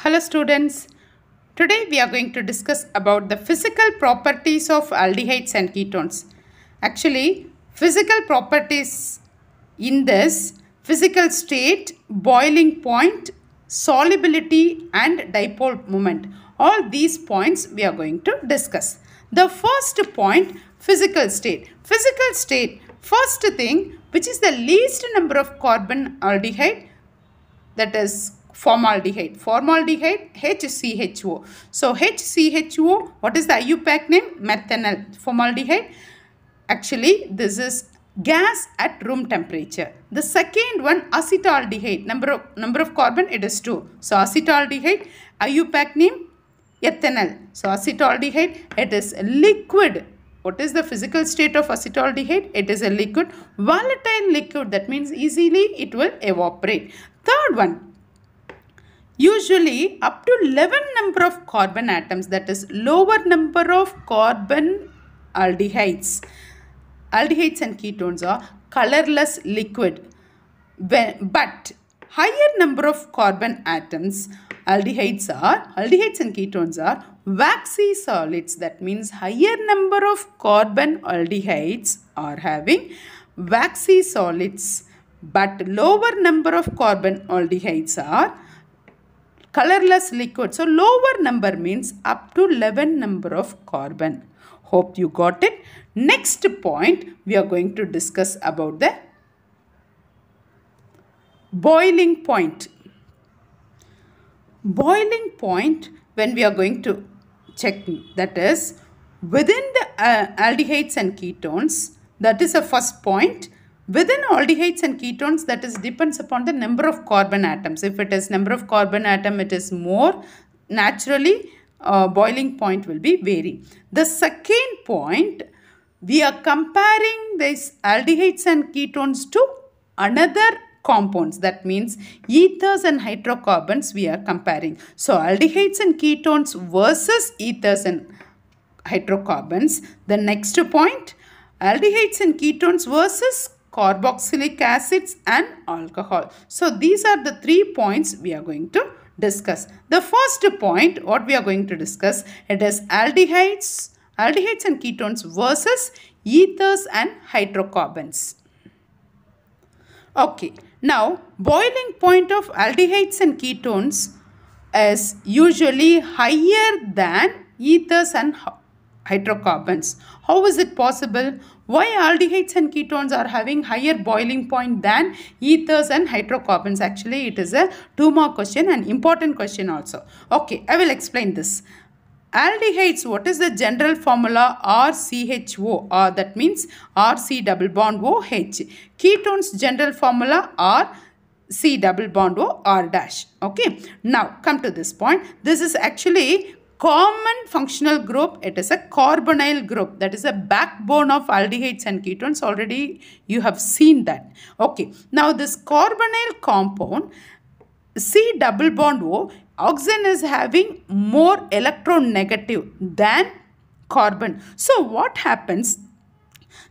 Hello students, today we are going to discuss about the physical properties of aldehydes and ketones. Actually, physical properties in this physical state, boiling point, solubility and dipole moment. All these points we are going to discuss. The first point, physical state. Physical state, first thing which is the least number of carbon aldehyde that is formaldehyde. Formaldehyde HCHO. So HCHO, what is the IUPAC name? Methanol. Formaldehyde. Actually, this is gas at room temperature. The second one acetaldehyde. Number of, number of carbon it is 2. So acetaldehyde, IUPAC name ethanol. So acetaldehyde, it is liquid. What is the physical state of acetaldehyde? It is a liquid, volatile liquid. That means easily it will evaporate. Third one, Usually up to 11 number of carbon atoms that is lower number of carbon aldehydes. Aldehydes and ketones are colorless liquid but higher number of carbon atoms aldehydes are aldehydes and ketones are waxy solids that means higher number of carbon aldehydes are having waxy solids but lower number of carbon aldehydes are colorless liquid. So lower number means up to 11 number of carbon. Hope you got it. Next point we are going to discuss about the boiling point. Boiling point when we are going to check that is within the uh, aldehydes and ketones that is the first point Within aldehydes and ketones, that is depends upon the number of carbon atoms. If it is number of carbon atom, it is more, naturally uh, boiling point will be vary. The second point, we are comparing these aldehydes and ketones to another compounds. That means ethers and hydrocarbons we are comparing. So aldehydes and ketones versus ethers and hydrocarbons. The next point, aldehydes and ketones versus carboxylic acids and alcohol. So these are the three points we are going to discuss. The first point what we are going to discuss it is aldehydes, aldehydes and ketones versus ethers and hydrocarbons. Okay, now boiling point of aldehydes and ketones is usually higher than ethers and hydrocarbons. How is it possible? Why aldehydes and ketones are having higher boiling point than ethers and hydrocarbons? Actually, it is a two more question and important question also. Okay, I will explain this. Aldehydes, what is the general formula RCHO? R, that means RC double bond OH. Ketones general formula R C double bond O R dash. Okay. Now come to this point. This is actually common functional group it is a carbonyl group that is a backbone of aldehydes and ketones already you have seen that okay now this carbonyl compound c double bond o oxygen is having more electronegative than carbon so what happens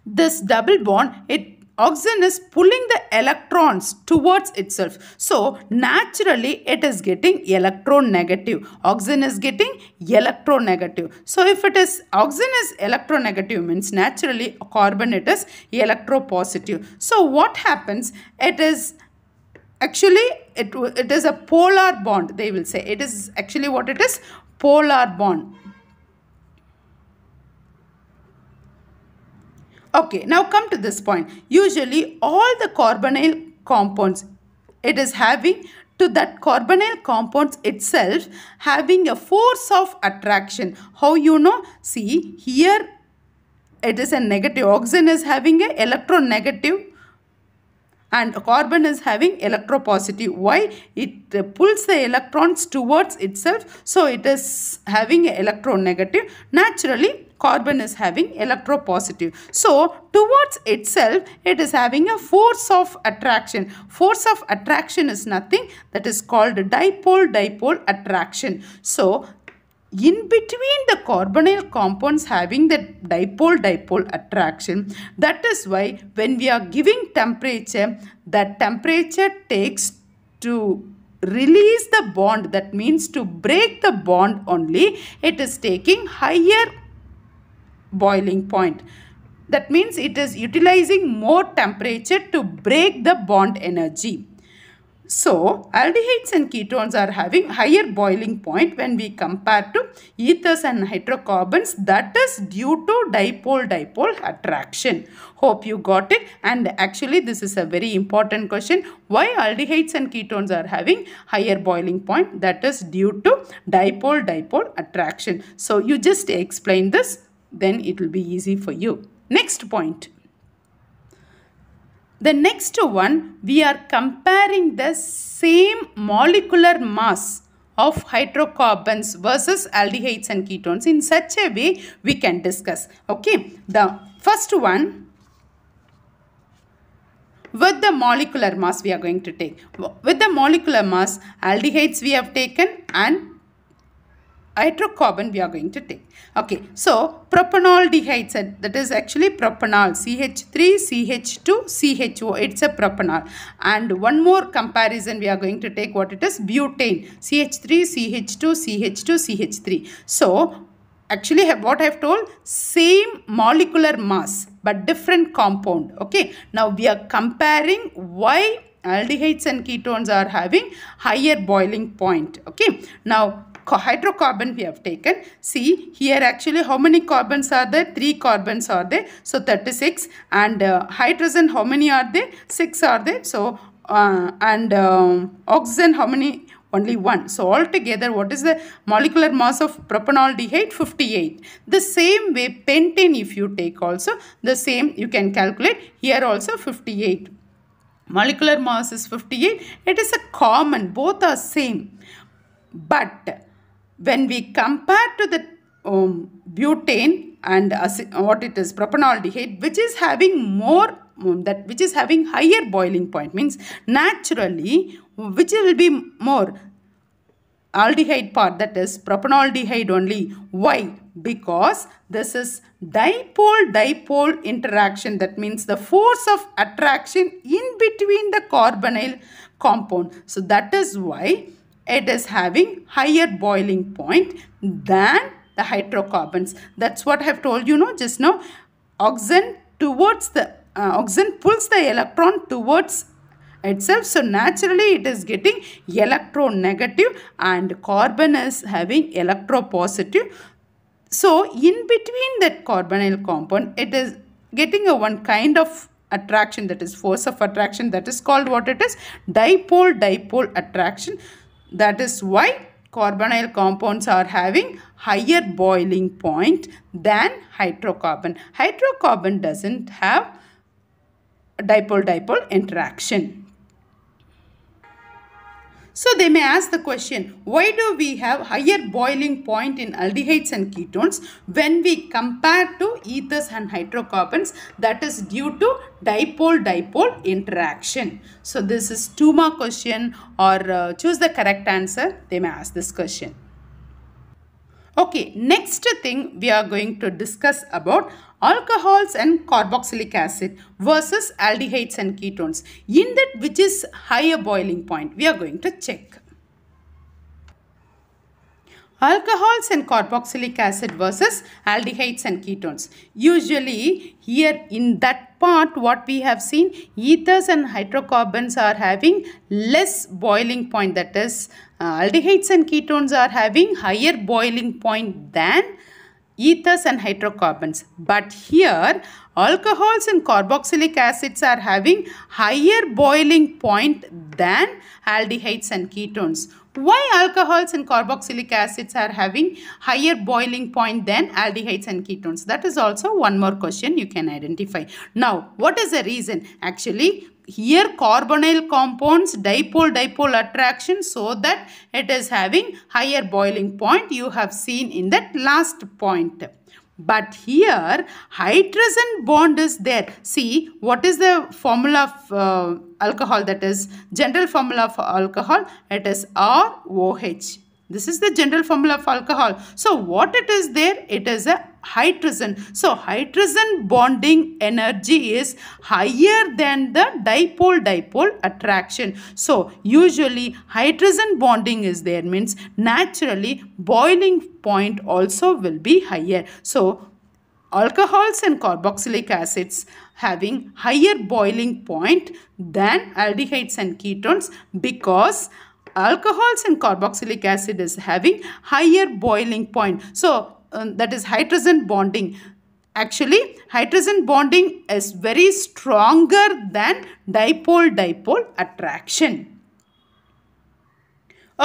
this double bond it oxygen is pulling the electrons towards itself. So naturally it is getting electronegative. Oxygen is getting electronegative. So if it is oxygen is electronegative means naturally carbon it is electropositive. So what happens? It is actually it, it is a polar bond they will say. It is actually what it is polar bond Okay, now come to this point. Usually all the carbonyl compounds, it is having to that carbonyl compounds itself having a force of attraction. How you know? See, here it is a negative. Oxygen is having a electronegative and carbon is having electropositive. Why? It pulls the electrons towards itself. So, it is having electronegative. Naturally, carbon is having electropositive. So towards itself it is having a force of attraction. Force of attraction is nothing that is called dipole-dipole attraction. So in between the carbonyl compounds having the dipole-dipole attraction. That is why when we are giving temperature, that temperature takes to release the bond that means to break the bond only it is taking higher boiling point. That means it is utilizing more temperature to break the bond energy. So, aldehydes and ketones are having higher boiling point when we compare to ethers and hydrocarbons. That is due to dipole-dipole attraction. Hope you got it. And actually, this is a very important question. Why aldehydes and ketones are having higher boiling point? That is due to dipole-dipole attraction. So, you just explain this then it will be easy for you. Next point. The next one, we are comparing the same molecular mass of hydrocarbons versus aldehydes and ketones in such a way we can discuss. Okay, the first one with the molecular mass we are going to take. With the molecular mass, aldehydes we have taken and hydrocarbon we are going to take. Okay, so propanoldehyde said that is actually propanol CH3, CH2, CHO. It's a propanol. And one more comparison we are going to take what it is butane CH3, CH2, CH2, CH3. So actually what I have told same molecular mass but different compound. Okay, now we are comparing why aldehydes and ketones are having higher boiling point. Okay, now hydrocarbon we have taken. See here actually how many carbons are there? 3 carbons are there. So 36 and uh, hydrogen how many are there? 6 are there. So uh, and um, oxygen how many? Only 1. So altogether what is the molecular mass of propanoldehyde? 58. The same way pentane if you take also the same you can calculate here also 58 molecular mass is 58 it is a common both are same but when we compare to the um, butane and what it is propanaldehyde, which is having more um, that which is having higher boiling point means naturally which will be more aldehyde part that is propanaldehyde only why because this is dipole dipole interaction that means the force of attraction in between the carbonyl compound so that is why it is having higher boiling point than the hydrocarbons. That's what I have told you know just now. Oxygen towards the uh, oxygen pulls the electron towards itself. So naturally it is getting electronegative and carbon is having electropositive. So in between that carbonyl compound it is getting a one kind of attraction that is force of attraction that is called what it is dipole dipole attraction. That is why carbonyl compounds are having higher boiling point than hydrocarbon. Hydrocarbon doesn't have dipole-dipole interaction. So they may ask the question, why do we have higher boiling point in aldehydes and ketones when we compare to ethers and hydrocarbons that is due to dipole-dipole interaction. So this is two mark question or uh, choose the correct answer. They may ask this question. Okay, next thing we are going to discuss about alcohols and carboxylic acid versus aldehydes and ketones. In that which is higher boiling point, we are going to check. Alcohols and carboxylic acid versus aldehydes and ketones. Usually here in that part what we have seen ethers and hydrocarbons are having less boiling point that is uh, aldehydes and ketones are having higher boiling point than ethers and hydrocarbons. But here, alcohols and carboxylic acids are having higher boiling point than aldehydes and ketones. Why alcohols and carboxylic acids are having higher boiling point than aldehydes and ketones? That is also one more question you can identify. Now, what is the reason? Actually, here carbonyl compounds dipole dipole attraction so that it is having higher boiling point you have seen in that last point but here hydrogen bond is there see what is the formula of uh, alcohol that is general formula for alcohol it is roh this is the general formula of alcohol so what it is there it is a hydrogen. So hydrogen bonding energy is higher than the dipole-dipole attraction. So usually hydrogen bonding is there means naturally boiling point also will be higher. So alcohols and carboxylic acids having higher boiling point than aldehydes and ketones because alcohols and carboxylic acid is having higher boiling point. So uh, that is hydrogen bonding actually hydrogen bonding is very stronger than dipole dipole attraction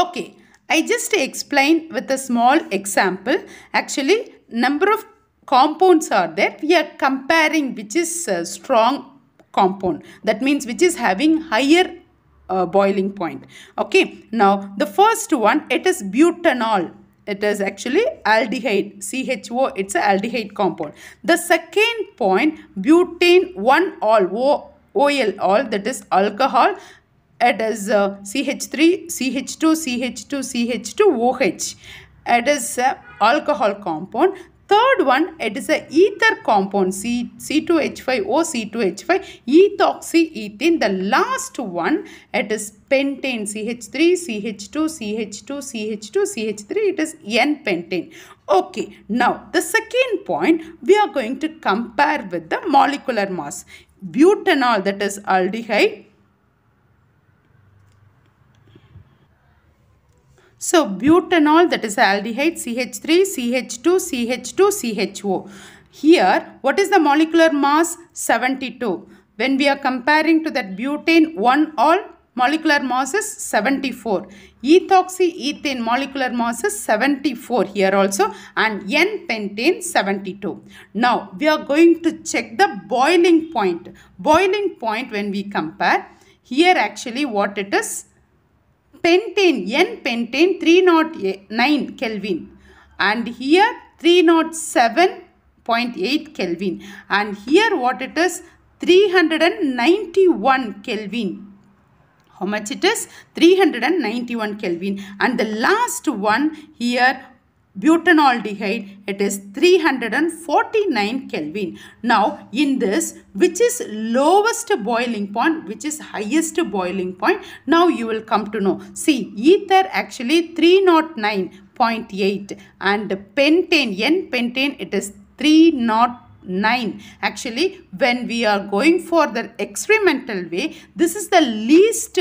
okay i just explain with a small example actually number of compounds are there we are comparing which is strong compound that means which is having higher uh, boiling point okay now the first one it is butanol it is actually aldehyde CHO it's an aldehyde compound the second point butane 1 all o, OL all that is alcohol it is uh, CH3 CH2 CH2 CH2 OH it is uh, alcohol compound Third one, it is a ether compound C, c 2 h 50 C2H5, ethoxyethene. The last one, it is pentane CH3, CH2, CH2, CH2, CH3. It is N-pentane. Okay, now the second point, we are going to compare with the molecular mass. Butanol, that is aldehyde So butanol that is aldehyde CH3, CH2, CH2, CHO. Here what is the molecular mass? 72. When we are comparing to that butane 1 all molecular mass is 74. Ethoxyethane molecular mass is 74 here also and N-pentane 72. Now we are going to check the boiling point. Boiling point when we compare. Here actually what it is pentane, N pentane 309 Kelvin and here 307.8 Kelvin and here what it is 391 Kelvin. How much it is? 391 Kelvin. And the last one here butanaldehyde it is 349 kelvin now in this which is lowest boiling point which is highest boiling point now you will come to know see ether actually 309.8 and pentane n pentane it is 309 9. Actually, when we are going for the experimental way, this is the least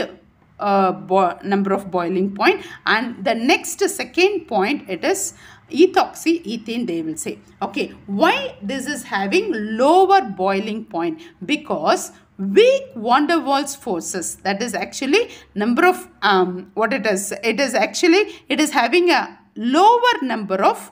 number of boiling point and the next second point it is ethoxyethane they will say okay why this is having lower boiling point because weak van der Waals forces that is actually number of um, what it is it is actually it is having a lower number of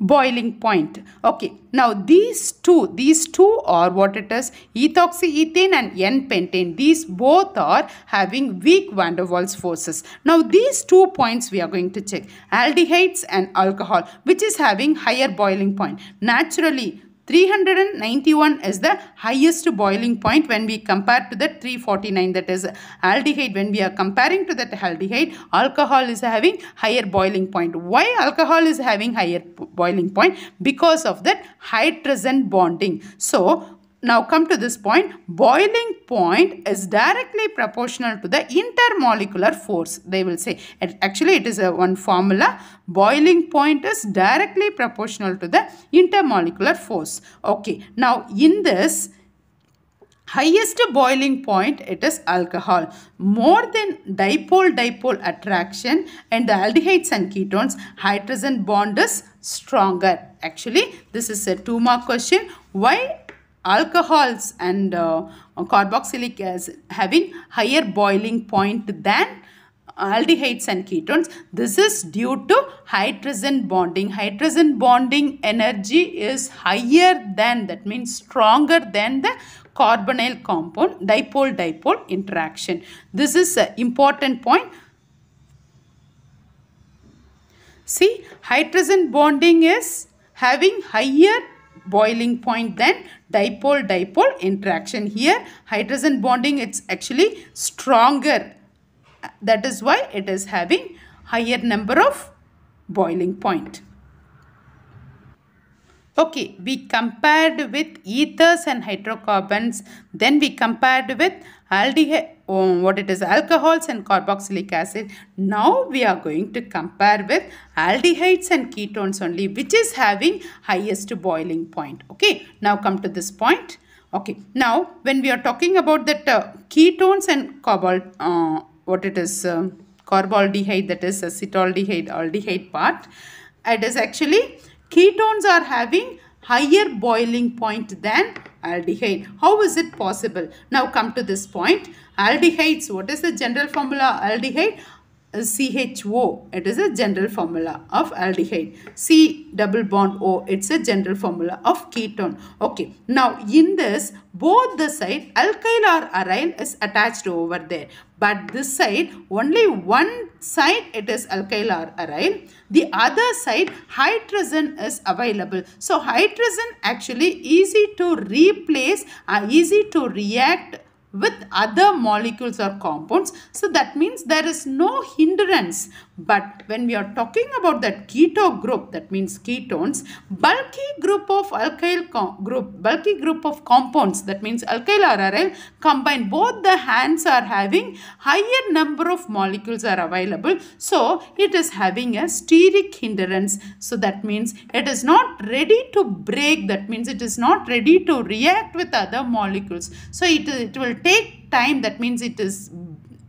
boiling point. Okay, now these two, these two are what it is, ethoxyethane and N-pentane. These both are having weak van der Waals forces. Now these two points we are going to check, aldehydes and alcohol, which is having higher boiling point. Naturally, 391 is the highest boiling point when we compare to that 349 that is aldehyde. When we are comparing to that aldehyde, alcohol is having higher boiling point. Why alcohol is having higher boiling point? Because of that hydrogen bonding. So now come to this point. Boiling point is directly proportional to the intermolecular force. They will say. Actually, it is a one formula. Boiling point is directly proportional to the intermolecular force. Okay. Now, in this, highest boiling point it is alcohol more than dipole dipole attraction and the aldehydes and ketones hydrogen bond is stronger actually this is a two mark question why alcohols and uh, carboxylic acid having higher boiling point than aldehydes and ketones. This is due to hydrogen bonding. Hydrogen bonding energy is higher than, that means stronger than the carbonyl compound dipole-dipole interaction. This is an important point. See, hydrogen bonding is having higher boiling point than dipole-dipole interaction. Here hydrogen bonding it's actually stronger. That is why it is having higher number of boiling point. Okay, we compared with ethers and hydrocarbons. Then we compared with aldehyde um, what it is alcohols and carboxylic acid now we are going to compare with aldehydes and ketones only which is having highest boiling point okay now come to this point okay now when we are talking about that uh, ketones and cobalt uh, what it is um, uh, carbaldehyde that is acetaldehyde aldehyde part it is actually ketones are having higher boiling point than aldehyde. How is it possible? Now come to this point. Aldehydes, what is the general formula? Aldehyde, CHO, it is a general formula of aldehyde. C double bond O, it's a general formula of ketone. Okay, now in this, both the side alkyl or aryl is attached over there. But this side, only one side it is alkyl or aryl. The other side, hydrogen is available. So, hydrogen actually easy to replace, uh, easy to react with other molecules or compounds. So that means there is no hindrance but when we are talking about that keto group, that means ketones, bulky group of alkyl group, bulky group of compounds, that means alkyl RRL, combined both the hands are having higher number of molecules are available. So it is having a steric hindrance. So that means it is not ready to break. That means it is not ready to react with other molecules. So it, it will take time. That means it is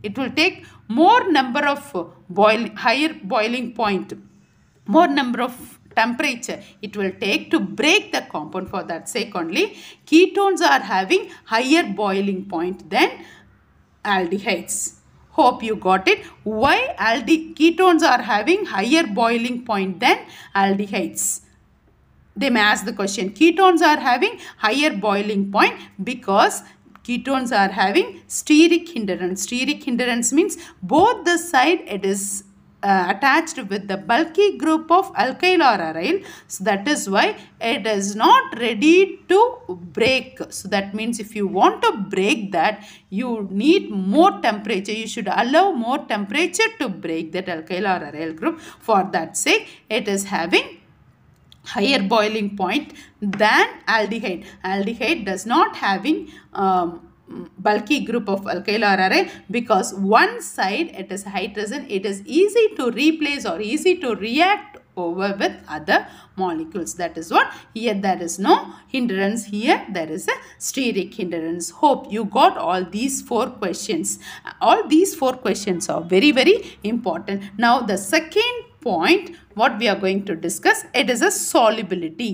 it will take more number of boil, higher boiling point, more number of temperature it will take to break the compound. For that sake only, ketones are having higher boiling point than aldehydes. Hope you got it. Why alde ketones are having higher boiling point than aldehydes? They may ask the question, ketones are having higher boiling point because ketones are having steric hindrance. Steric hindrance means both the side it is uh, attached with the bulky group of alkyl or aryl. So that is why it is not ready to break. So that means if you want to break that, you need more temperature. You should allow more temperature to break that alkyl or aryl group. For that sake, it is having higher hmm. boiling point than aldehyde. Aldehyde does not having um, bulky group of alkyl array because one side it is hydrogen it is easy to replace or easy to react over with other molecules that is what here there is no hindrance here there is a steric hindrance hope you got all these four questions all these four questions are very very important now the second point what we are going to discuss. It is a solubility.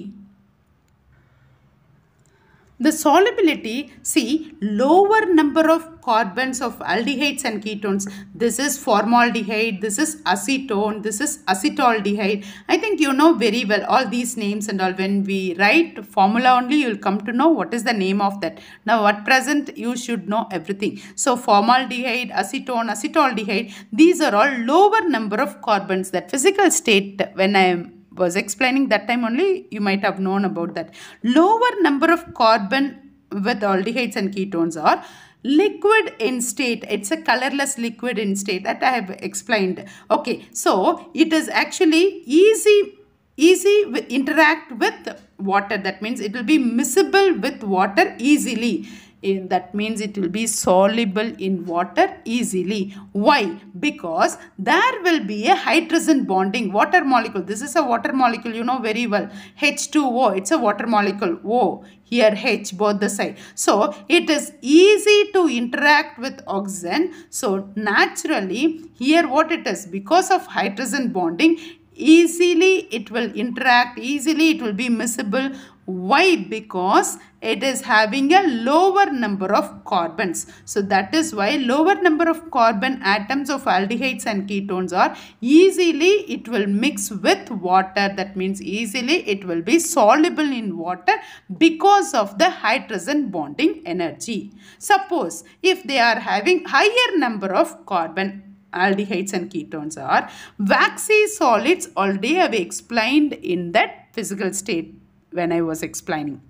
The solubility, see lower number of carbons of aldehydes and ketones. This is formaldehyde, this is acetone, this is acetaldehyde. I think you know very well all these names and all. When we write formula only, you will come to know what is the name of that. Now at present, you should know everything. So formaldehyde, acetone, acetaldehyde, these are all lower number of carbons. That physical state when I am was explaining that time only, you might have known about that. Lower number of carbon with aldehydes and ketones are liquid in state it's a colorless liquid in state that i have explained okay so it is actually easy easy interact with water that means it will be miscible with water easily in, that means it will be soluble in water easily. Why? Because there will be a hydrogen bonding water molecule. This is a water molecule you know very well. H2O, it's a water molecule. O, here H both the side. So it is easy to interact with oxygen. So naturally here what it is because of hydrogen bonding easily it will interact easily it will be miscible why? Because it is having a lower number of carbons. So that is why lower number of carbon atoms of aldehydes and ketones are easily it will mix with water. That means easily it will be soluble in water because of the hydrogen bonding energy. Suppose if they are having higher number of carbon aldehydes and ketones are waxy solids already have explained in that physical state when I was explaining.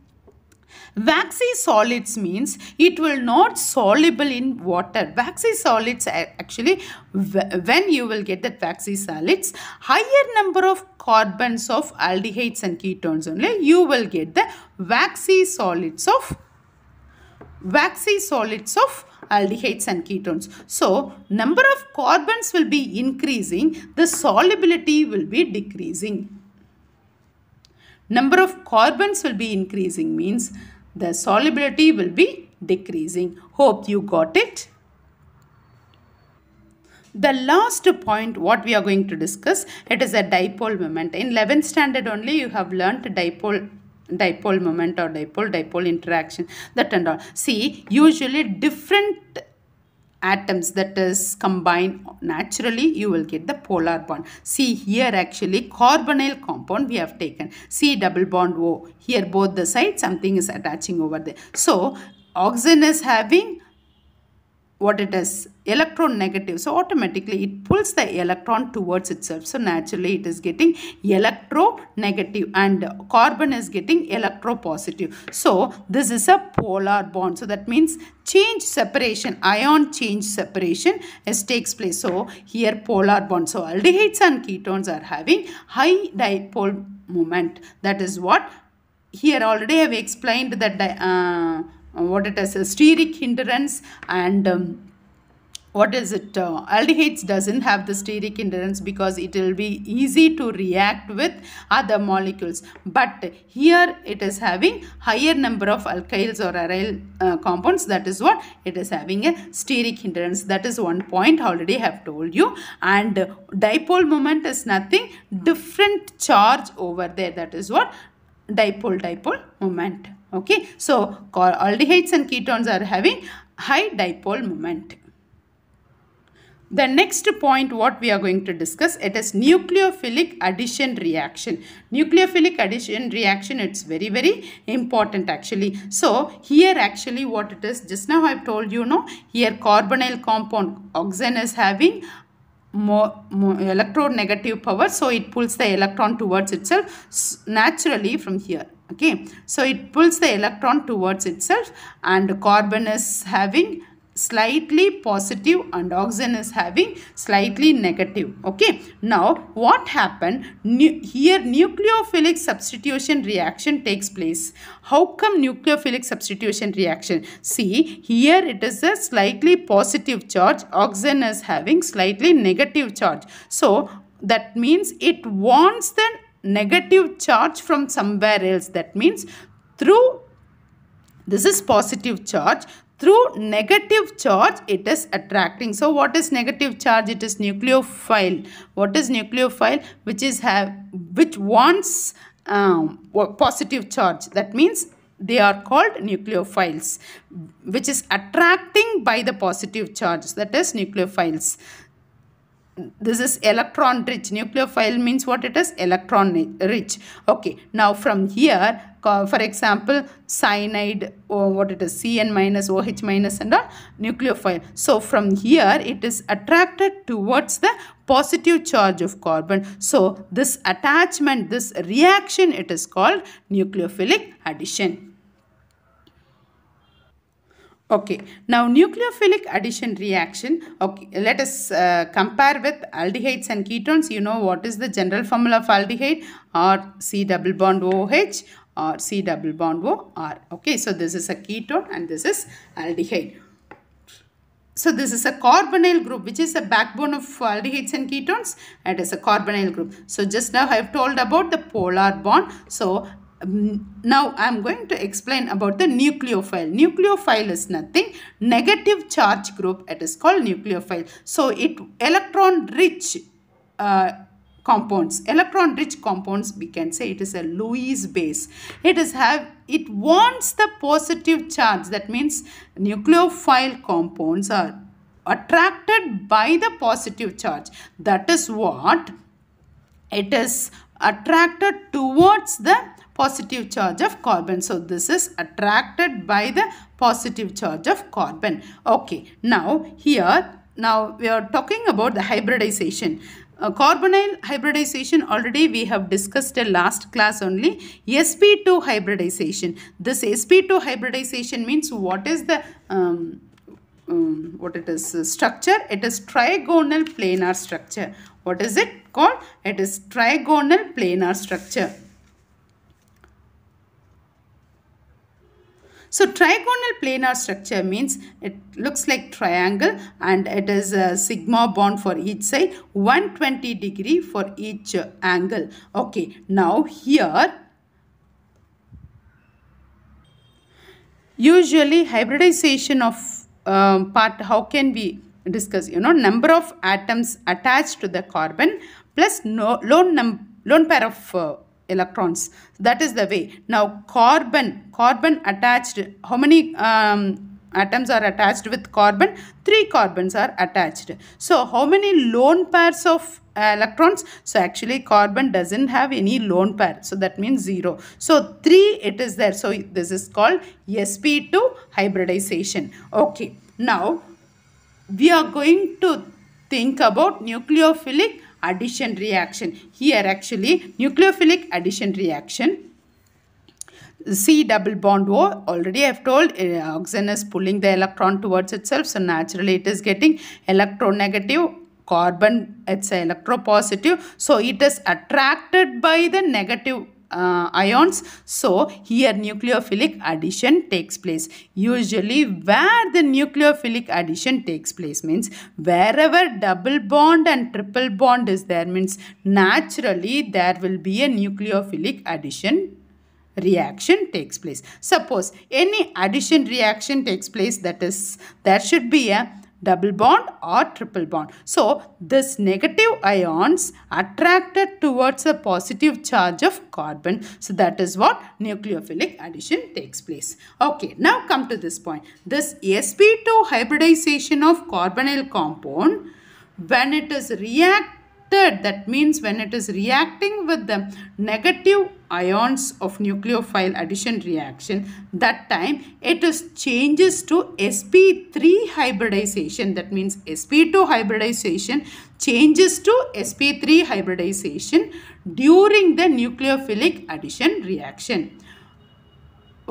Waxy solids means it will not soluble in water. Waxy solids actually when you will get that waxy solids, higher number of carbons of aldehydes and ketones only you will get the waxy solids of waxy solids of aldehydes and ketones. So, number of carbons will be increasing, the solubility will be decreasing number of carbons will be increasing means the solubility will be decreasing. Hope you got it. The last point what we are going to discuss, it is a dipole moment. In 11th standard only you have learnt dipole dipole moment or dipole dipole interaction that and all see usually different atoms that is combined naturally you will get the polar bond see here actually carbonyl compound we have taken c double bond o oh, here both the sides something is attaching over there so oxygen is having what it is electron negative, so automatically it pulls the electron towards itself so naturally it is getting electronegative and carbon is getting electropositive so this is a polar bond so that means change separation ion change separation is takes place so here polar bond so aldehydes and ketones are having high dipole moment that is what here already I have explained that uh, uh, what it has a steric hindrance and um, what is it uh, aldehydes doesn't have the steric hindrance because it will be easy to react with other molecules but here it is having higher number of alkyls or aryl uh, compounds that is what it is having a steric hindrance that is one point already have told you and uh, dipole moment is nothing different charge over there that is what dipole dipole moment Okay, so aldehydes and ketones are having high dipole moment. The next point what we are going to discuss, it is nucleophilic addition reaction. Nucleophilic addition reaction, it's very, very important actually. So, here actually what it is, just now I've told you, know here carbonyl compound oxygen is having more, more electronegative power. So, it pulls the electron towards itself naturally from here okay so it pulls the electron towards itself and carbon is having slightly positive and oxygen is having slightly negative okay now what happened here nucleophilic substitution reaction takes place how come nucleophilic substitution reaction see here it is a slightly positive charge oxygen is having slightly negative charge so that means it wants the negative charge from somewhere else. That means through, this is positive charge, through negative charge it is attracting so what is negative charge it is nucleophile what is nucleophile which is have which wants um, positive charge that means they are called nucleophiles which is attracting by the positive charge that is nucleophiles this is electron rich nucleophile means what it is electron rich okay now from here for example cyanide or uh, what it is cn minus oh minus and a nucleophile so from here it is attracted towards the positive charge of carbon so this attachment this reaction it is called nucleophilic addition Okay, now nucleophilic addition reaction, okay, let us uh, compare with aldehydes and ketones. You know what is the general formula of aldehyde or C double bond OH or C double bond OR. Okay, so this is a ketone and this is aldehyde. So this is a carbonyl group which is the backbone of aldehydes and ketones. It is a carbonyl group. So just now I have told about the polar bond. So um, now I'm going to explain about the nucleophile. Nucleophile is nothing. Negative charge group, it is called nucleophile. So it electron rich uh, compounds, electron rich compounds, we can say it is a Lewis base. It is have, it wants the positive charge. That means nucleophile compounds are attracted by the positive charge. That is what it is attracted towards the positive charge of carbon. So this is attracted by the positive charge of carbon. Okay, now here, now we are talking about the hybridization. Uh, carbonyl hybridization already we have discussed a last class only. sp2 hybridization. This sp2 hybridization means what is the... Um, um, what it is uh, structure it is trigonal planar structure what is it called it is trigonal planar structure So trigonal planar structure means it looks like triangle and it is a sigma bond for each side 120 degree for each angle. Okay now here usually hybridization of um, part how can we discuss you know number of atoms attached to the carbon plus no lone num lone pair of uh, electrons. That is the way. Now carbon, carbon attached, how many um, atoms are attached with carbon, 3 carbons are attached. So, how many lone pairs of uh, electrons? So, actually carbon doesn't have any lone pair. So, that means 0. So, 3 it is there. So, this is called sp2 hybridization. Okay. Now, we are going to think about nucleophilic addition reaction. Here actually nucleophilic addition reaction. C double bond O already I have told uh, oxygen is pulling the electron towards itself so naturally it is getting electronegative carbon it's electropositive so it is attracted by the negative uh, ions. So here nucleophilic addition takes place. Usually where the nucleophilic addition takes place means wherever double bond and triple bond is there means naturally there will be a nucleophilic addition reaction takes place. Suppose any addition reaction takes place that is there should be a double bond or triple bond. So, this negative ions attracted towards a positive charge of carbon. So, that is what nucleophilic addition takes place. Okay, now come to this point. This sp2 hybridization of carbonyl compound when it is react reacted. That means when it is reacting with the negative ions of nucleophile addition reaction, that time it is changes to sp3 hybridization. That means sp2 hybridization changes to sp3 hybridization during the nucleophilic addition reaction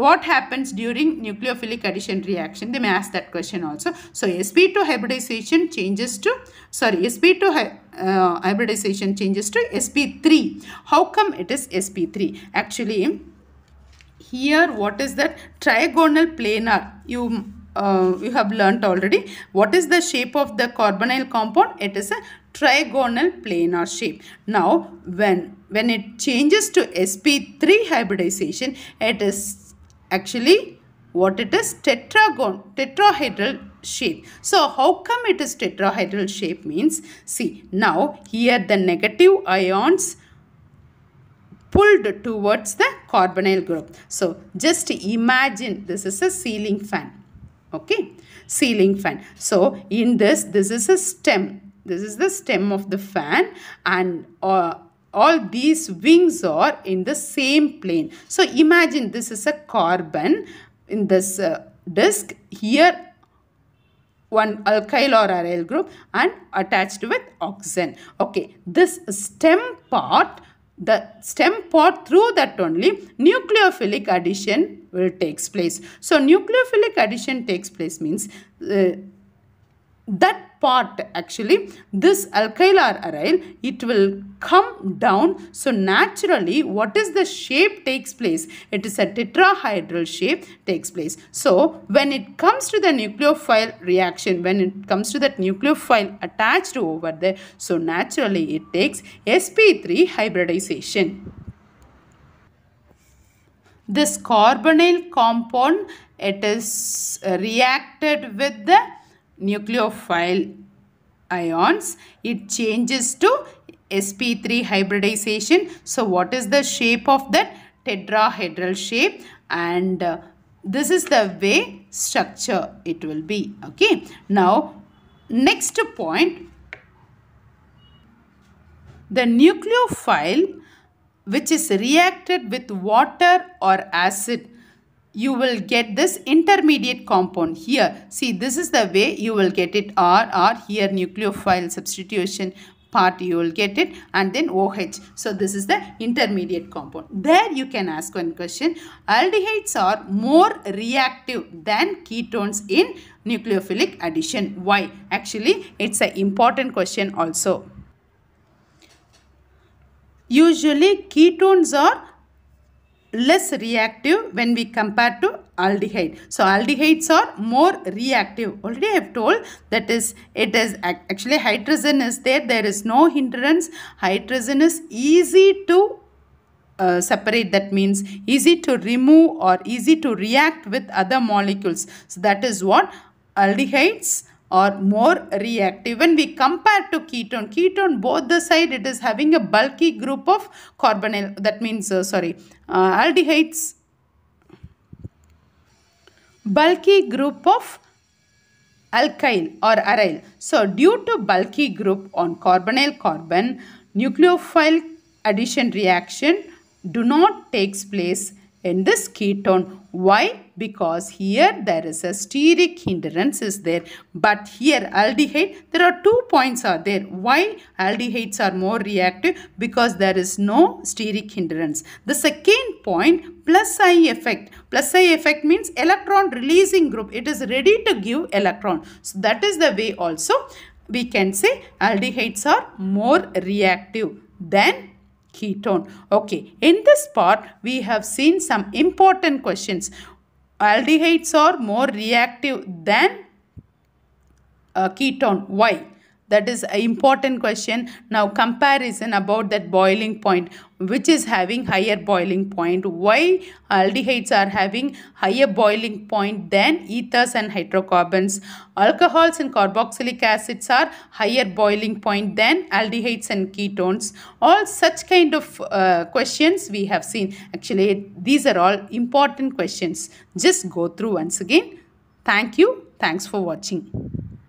what happens during nucleophilic addition reaction? They may ask that question also. So sp2 hybridization changes to, sorry, sp2 uh, hybridization changes to sp3. How come it is sp3? Actually, here what is that trigonal planar? You uh, you have learnt already. What is the shape of the carbonyl compound? It is a trigonal planar shape. Now, when, when it changes to sp3 hybridization, it is actually what it is tetragon tetrahedral shape so how come it is tetrahedral shape means see now here the negative ions pulled towards the carbonyl group so just imagine this is a ceiling fan okay ceiling fan so in this this is a stem this is the stem of the fan and uh, all these wings are in the same plane. So imagine this is a carbon in this uh, disc here one alkyl or aryl group and attached with oxygen. Okay, this stem part, the stem part through that only nucleophilic addition will takes place. So nucleophilic addition takes place means uh, that part actually this alkylar aryl it will come down so naturally what is the shape takes place it is a tetrahedral shape takes place so when it comes to the nucleophile reaction when it comes to that nucleophile attached over there so naturally it takes sp3 hybridization this carbonyl compound it is reacted with the nucleophile ions, it changes to sp3 hybridization. So what is the shape of that? Tetrahedral shape and uh, this is the way structure it will be. Okay. Now next point the nucleophile which is reacted with water or acid you will get this intermediate compound here. See, this is the way you will get it R R here nucleophile substitution part you will get it and then OH. So this is the intermediate compound. There you can ask one question. Aldehydes are more reactive than ketones in nucleophilic addition. Why? Actually, it's an important question also. Usually ketones are less reactive when we compare to aldehyde. So aldehydes are more reactive. Already I have told that is it is actually hydrogen is there. There is no hindrance. Hydrogen is easy to uh, separate that means easy to remove or easy to react with other molecules. So that is what aldehydes or more reactive. When we compare to ketone, ketone both the side it is having a bulky group of carbonyl, that means, uh, sorry, uh, aldehydes. Bulky group of alkyl or aryl. So, due to bulky group on carbonyl carbon, nucleophile addition reaction do not takes place in this ketone. Why? because here there is a steric hindrance is there but here aldehyde there are two points are there why aldehydes are more reactive because there is no steric hindrance the second point plus i effect plus i effect means electron releasing group it is ready to give electron so that is the way also we can say aldehydes are more reactive than ketone. Okay, in this part we have seen some important questions aldehydes are more reactive than a uh, ketone. Why? That is an important question. Now comparison about that boiling point which is having higher boiling point. Why aldehydes are having higher boiling point than ethers and hydrocarbons. Alcohols and carboxylic acids are higher boiling point than aldehydes and ketones. All such kind of uh, questions we have seen. Actually, these are all important questions. Just go through once again. Thank you. Thanks for watching.